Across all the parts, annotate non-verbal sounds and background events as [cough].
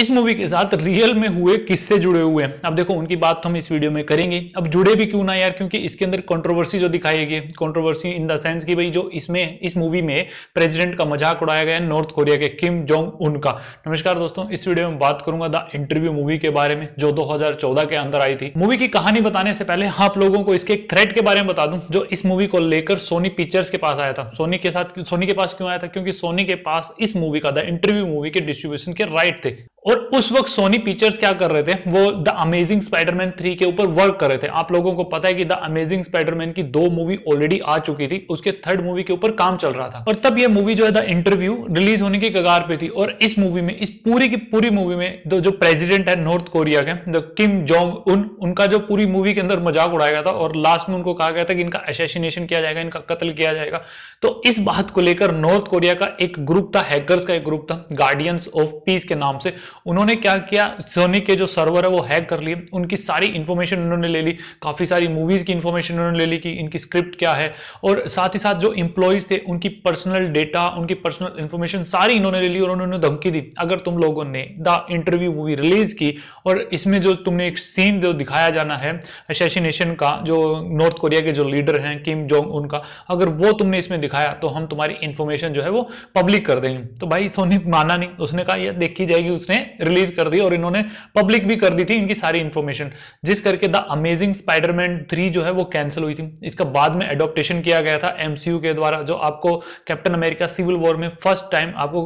इस मूवी के साथ रियल में हुए किससे जुड़े हुए हैं अब देखो उनकी बात तो हम इस वीडियो में करेंगे अब जुड़े भी क्यों ना यार क्योंकि इसके अंदर कंट्रोवर्सी जो दिखाई गई कंट्रोवर्सी इन द सेंस कि भाई जो इसमें इस मूवी में प्रेसिडेंट का मजाक उड़ाया गया है नॉर्थ कोरिया के किम जोंग उन का नमस्कार दोस्तों इस वीडियो में बात करूंगा द इंटरव्यू मूवी के बारे में जो दो के अंदर आई थी मूवी की कहानी बताने से पहले हाँ, आप लोगों को इसके थ्रेट के बारे में बता दूं जो इस मूवी को लेकर सोनी पिक्चर्स के पास आया था सोनी के साथ सोनी के पास क्यों आया था क्योंकि सोनी के पास इस मूवी का द इंटरव्यू मूवी के डिस्ट्रीब्यूशन के राइट थे और उस वक्त सोनी पिक्चर्स क्या कर रहे थे वो द अमेजिंग स्पाइडरमैन थ्री के ऊपर वर्क कर रहे थे आप लोगों को पता है कि द अमेजिंग स्पाइडरमैन की दो मूवी ऑलरेडी आ चुकी थी उसके थर्ड मूवी के ऊपर काम चल रहा था और तब ये मूवी जो है द इंटरव्यू रिलीज होने की कगार पे थी और इस मूवी में इस पूरी की पूरी मूवी में जो प्रेजिडेंट है नॉर्थ कोरिया के द किम जोंग उन उनका जो पूरी मूवी के अंदर मजाक उड़ाया गया था और लास्ट में उनको कहा गया था कि इनका एसेसिनेशन किया जाएगा इनका कत्ल किया जाएगा तो इस बात को लेकर नॉर्थ कोरिया का एक ग्रुप था हैकर्स का एक ग्रुप था गार्डियंस ऑफ पीस के नाम से उन्होंने क्या किया सोनी के जो सर्वर है वो हैक कर लिए उनकी सारी इन्फॉर्मेशन उन्होंने ले ली काफ़ी सारी मूवीज़ की इन्फॉर्मेशन उन्होंने ले ली कि इनकी स्क्रिप्ट क्या है और साथ ही साथ जो इम्प्लॉयज़ थे उनकी पर्सनल डेटा उनकी पर्सनल इन्फॉर्मेशन सारी इन्होंने ले ली और उन्होंने धमकी दी अगर तुम लोगों ने द इंटरव्यू मूवी रिलीज़ की और इसमें जो तुमने एक सीन जो दिखाया जाना है असेसिनेशन का जो नॉर्थ कोरिया के जो लीडर हैं किम जोंग उनका अगर वो तुमने इसमें दिखाया तो हम तुम्हारी इन्फॉर्मेशन जो है वो पब्लिक कर देंगे तो भाई सोनी माना नहीं उसने कहा यह देखी जाएगी उसने रिलीज कर दी और इन्होंने पब्लिक भी कर दी थी इनकी सारी इंफॉर्मेशन जिस करके द अमेजिंग स्पाइडरमैन थ्री जो है वो कैंसिल हुई थी इसका बाद में एडोप्टेशन किया गया था एमसीयू के द्वारा जो आपको कैप्टन अमेरिका सिविल वॉर में फर्स्ट टाइम आपको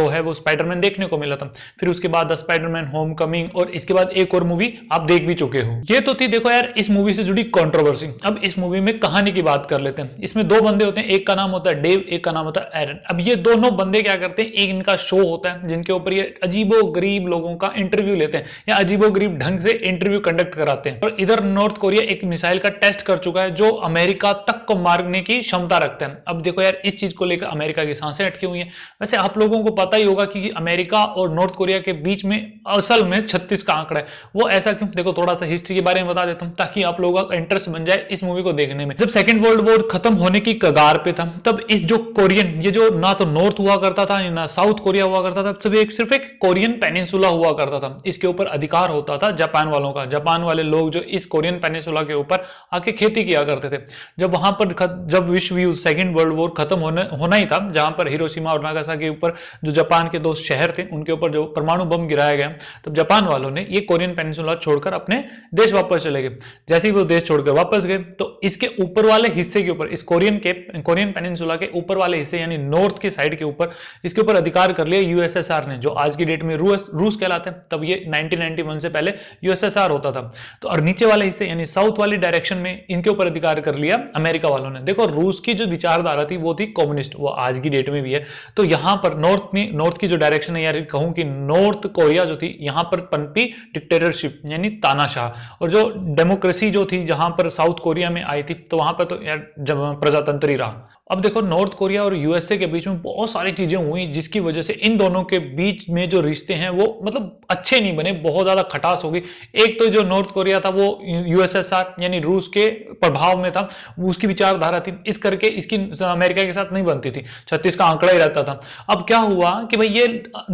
जो है वो स्पाइडरमैन देखने को मिला था फिर उसके बाद द स्पाइडरमैन होम कमिंग और इसके बाद एक और मूवी आप देख भी चुके हो ये तो थी देखो यार इस मूवी से जुड़ी कॉन्ट्रोवर्सी अब इस मूवी में कहानी की बात कर लेते हैं इसमें दो बंदे होते हैं एक का नाम होता है डेव एक का नाम होता है एरन अब ये दोनों बंदे क्या करते हैं एक इनका शो होता है जिनके ऊपर ये अजीबो गरीब लोगों का इंटरव्यू लेते हैं या अजीबो गरीब ढंग से इंटरव्यू कंडक्ट कराते हैं और इधर नॉर्थ कोरिया एक मिसाइल का टेस्ट कर चुका है जो अमेरिका तक को मारने की क्षमता रखते हैं अब देखो यार इस चीज को लेकर अमेरिका की सांसें अटकी हुई है वैसे आप लोगों को पता ही होगा कि अमेरिका और नॉर्थ कोरिया के बीच में असल में छत्तीस का आंकड़ा है वो ऐसा क्यों देखो थोड़ा सा हिस्ट्री के बारे में बता देता हूँ ताकि आप लोगों का इंटरेस्ट बन जाए इस मूवी को देखने में जब सेकेंड वर्ल्ड वॉर खत्म होने की कगार पे था तब इस जो कोरियन ये जो ना तो नॉर्थ हुआ करता था ना साउथ कोरिया हुआ करता था सिर्फ एक सिर्फ एक कोरियन पेनिनसुला हुआ करता था इसके ऊपर अधिकार होता था जापान वालों का जापान वाले लोग जो इस कोरियन पेनिनसुला के ऊपर आके खेती किया करते थे जब वहां पर जब विश्व युद्ध सेकेंड वर्ल्ड वॉर खत्म होने होना ही था जहां पर हिरोशिमा और नागासा के ऊपर जो जापान के दो शहर थे उनके ऊपर जो परमाणु बम गिराया गया तब जापान वालों ने ये कोरियन पेनिनसुला छोड़कर अपने देश वापस चले गए जैसे ही वो देश छोड़कर वापस गए तो इसके ऊपर वाले हिस्से के ऊपर इस कोरियन के कोरियन पेनिनसुला के ऊपर वाले हिस्से यानी नॉर्थ के साइड के ऊपर इसके ऊपर अधिकार कर लिया यूएसएसआर ने जो आज की डेट में रूस यूएस रूस कहलाते हैं तब ये 1991 से पहले यूएसएसआर होता था तो और नीचे वाले हिस्से यानी साउथ वाली डायरेक्शन में इनके ऊपर अधिकार कर लिया अमेरिका वालों ने देखो रूस की जो विचारधारा थी वो थी कम्युनिस्ट वो आज की डेट में भी है तो यहां पर नॉर्थ में नॉर्थ की जो डायरेक्शन है यार कहूं कि नॉर्थ कोरिया जो थी यहां पर पनपी डिक्टेटरशिप यानी तानाशाह और जो डेमोक्रेसी जो थी जहां पर साउथ कोरिया में आई थी तो वहां पर तो यार प्रजातंत्र ही रहा अब देखो नॉर्थ कोरिया और यूएसए के बीच में बहुत सारी चीजें हुई जिसकी वजह से इन दोनों के बीच में जो रिश्ते हैं हैं वो मतलब अच्छे नहीं बने बहुत ज्यादा खटास हो गई एक तो जो नॉर्थ कोरिया था वो यूएसएसआर यानी रूस के प्रभाव में था उसकी विचारधारा थी इस करके इसकी अमेरिका के साथ नहीं बनती थी छत्तीस का आंकड़ा ही रहता था अब क्या हुआ कि भाई ये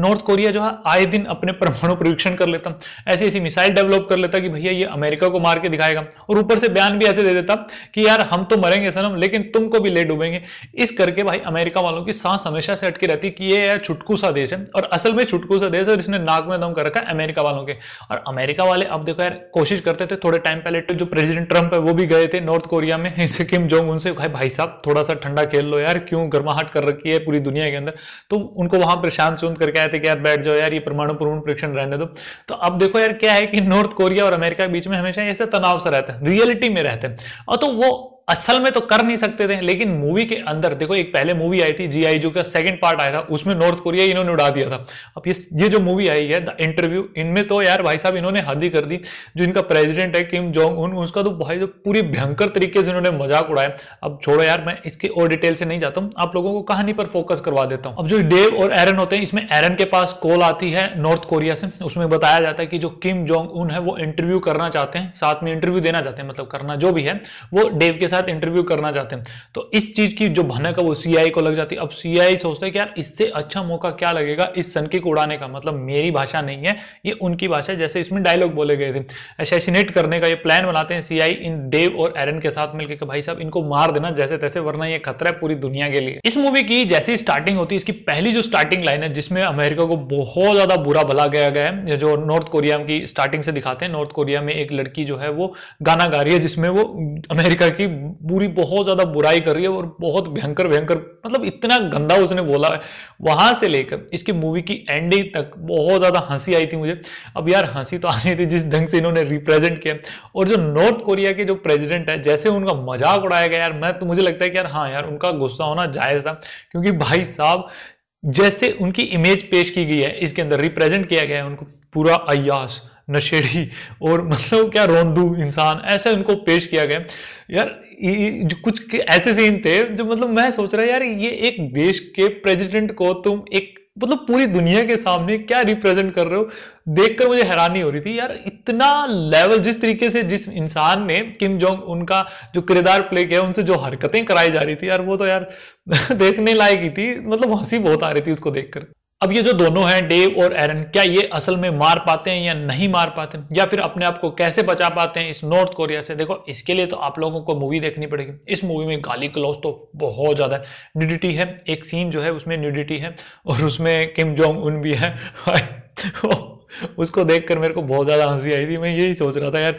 नॉर्थ कोरिया जो है आए दिन अपने परमाणु परीक्षण कर लेता ऐसी ऐसी मिसाइल डेवलप कर लेता कि भैया ये अमेरिका को मार के दिखाएगा और ऊपर से बयान भी ऐसे दे देता कि यार हम तो मरेंगे सनम लेकिन तुमको भी ले डूबेंगे इस करके भाई अमेरिका वालों की सांस हमेशा से अटकी रहती कि ये यार छुटकू सा देश है और असल में छुटकू सा देश और इसने नाक में दम कर रखा है अमेरिका वालों के और अमेरिका वाले अब देखो यार कोशिश करते थे थोड़े टाइम पहले तो जो प्रेसिडेंट ट्रंप है वो भी गए थे नॉर्थ कोरिया में [laughs] इसे किम जोंग उनसे भाई भाई साहब थोड़ा सा ठंडा खेल लो यार क्यों गर्माहट कर रखी है पूरी दुनिया के अंदर तो उनको वहां पर शांत सुन करके आए थे कि यार बैठ जाओ यार ये परमाणु पूर्ण परीक्षण रहने दो तो अब देखो यार क्या है कि नॉर्थ कोरिया और अमेरिका के बीच में हमेशा ऐसे तनाव से रहते हैं रियलिटी में रहते हैं और तो वो असल में तो कर नहीं सकते थे लेकिन मूवी के अंदर देखो एक पहले मूवी आई थी जी आई जो का सेकंड पार्ट आया था उसमें नॉर्थ कोरिया इन्होंने उड़ा दिया था अब ये ये जो मूवी आई है द इंटरव्यू इनमें तो यार भाई साहब इन्होंने हद ही कर दी जो इनका प्रेसिडेंट है किम जोंग उन उसका तो भाई जो पूरी भयंकर तरीके से इन्होंने मजाक उड़ाया अब छोड़ो यार मैं इसके और डिटेल से नहीं जाता हूँ आप लोगों को कहानी पर फोकस करवा देता हूँ अब जो डेव और एरन होते हैं इसमें एरन के पास कॉल आती है नॉर्थ कोरिया से उसमें बताया जाता है कि जो किम जोंग उन है वो इंटरव्यू करना चाहते हैं साथ में इंटरव्यू देना चाहते हैं मतलब करना जो भी है वो डेव के साथ इंटरव्यू करना चाहते हैं तो इस चीज की जो भनक है वो सीआई को लग जाती है अब सीआई सोचते हैं कि यार इससे अच्छा मौका क्या लगेगा इस सनकी को उड़ाने का मतलब मेरी भाषा नहीं है ये उनकी भाषा जैसे इसमें डायलॉग बोले गए थे असैसिनेट करने का ये प्लान बनाते हैं सीआई इन डेव और एरन के साथ मिलकर के भाई साहब इनको मार देना जैसे तैसे वरना ये खतरा है पूरी दुनिया के लिए इस मूवी की जैसी स्टार्टिंग होती है इसकी पहली जो स्टार्टिंग लाइन है जिसमें अमेरिका को बहुत ज्यादा बुरा भला गया गया है जो नॉर्थ कोरिया की स्टार्टिंग से दिखाते हैं नॉर्थ कोरिया में एक लड़की जो है वो गाना गा रही है जिसमें वो अमेरिका की बुरी बहुत ज्यादा बुराई कर रही है और बहुत भयंकर भयंकर मतलब इतना गंदा उसने बोला है वहां से लेकर इसकी मूवी की एंडिंग तक बहुत ज्यादा हंसी आई थी मुझे अब यार हंसी तो आनी थी जिस ढंग से इन्होंने रिप्रेजेंट किया और जो नॉर्थ कोरिया के जो प्रेजिडेंट है जैसे उनका मजाक उड़ाया गया यार मैं तो मुझे लगता है कि यार हाँ यार उनका गुस्सा होना जायज था क्योंकि भाई साहब जैसे उनकी इमेज पेश की गई है इसके अंदर रिप्रेजेंट किया गया है उनको पूरा अयास नशेड़ी और मतलब क्या रोंदू इंसान ऐसे उनको पेश किया गया यार जो कुछ ऐसे सीन थे जो मतलब मैं सोच रहा यार ये एक देश के प्रेसिडेंट को तुम एक मतलब पूरी दुनिया के सामने क्या रिप्रेजेंट कर रहे हो देखकर मुझे हैरानी हो रही थी यार इतना लेवल जिस तरीके से जिस इंसान ने किम जोंग उनका जो किरदार प्ले किया उनसे जो हरकतें कराई जा रही थी यार वो तो यार [laughs] देखने लायक ही थी मतलब हंसी बहुत आ रही थी उसको देखकर अब ये जो दोनों हैं डेव और एरन क्या ये असल में मार पाते हैं या नहीं मार पाते हैं? या फिर अपने आप को कैसे बचा पाते हैं इस नॉर्थ कोरिया से देखो इसके लिए तो आप लोगों को मूवी देखनी पड़ेगी इस मूवी में गाली क्लोज तो बहुत ज़्यादा है न्यूडिटी है एक सीन जो है उसमें न्यूडिटी है और उसमें किम जोंग उन भी है [laughs] उसको देखकर मेरे को बहुत ज़्यादा हंसी आई थी मैं यही सोच रहा था यार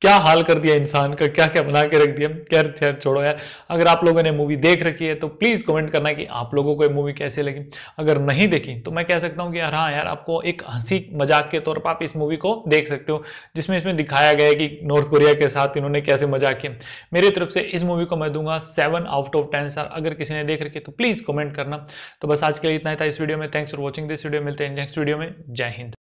क्या हाल कर दिया इंसान का क्या क्या बना के रख दिया खैर खैर छोड़ो यार अगर आप लोगों ने मूवी देख रखी है तो प्लीज़ कमेंट करना कि आप लोगों को ये मूवी कैसे लगी अगर नहीं देखी तो मैं कह सकता हूँ कि यार हाँ यार आपको एक हंसी मजाक के तौर पर आप इस मूवी को देख सकते हो जिसमें इसमें दिखाया गया है कि नॉर्थ कोरिया के साथ इन्होंने कैसे मजाक किया मेरी तरफ से इस मूवी को मैं दूंगा seven out of ten sir अगर किसी ने देख रखी तो प्लीज़ कमेंट करना तो बस आज के लिए इतना ही था इस वीडियो में thanks for watching this video मिलते हैं नेक्स्ट वीडियो में जय हिंद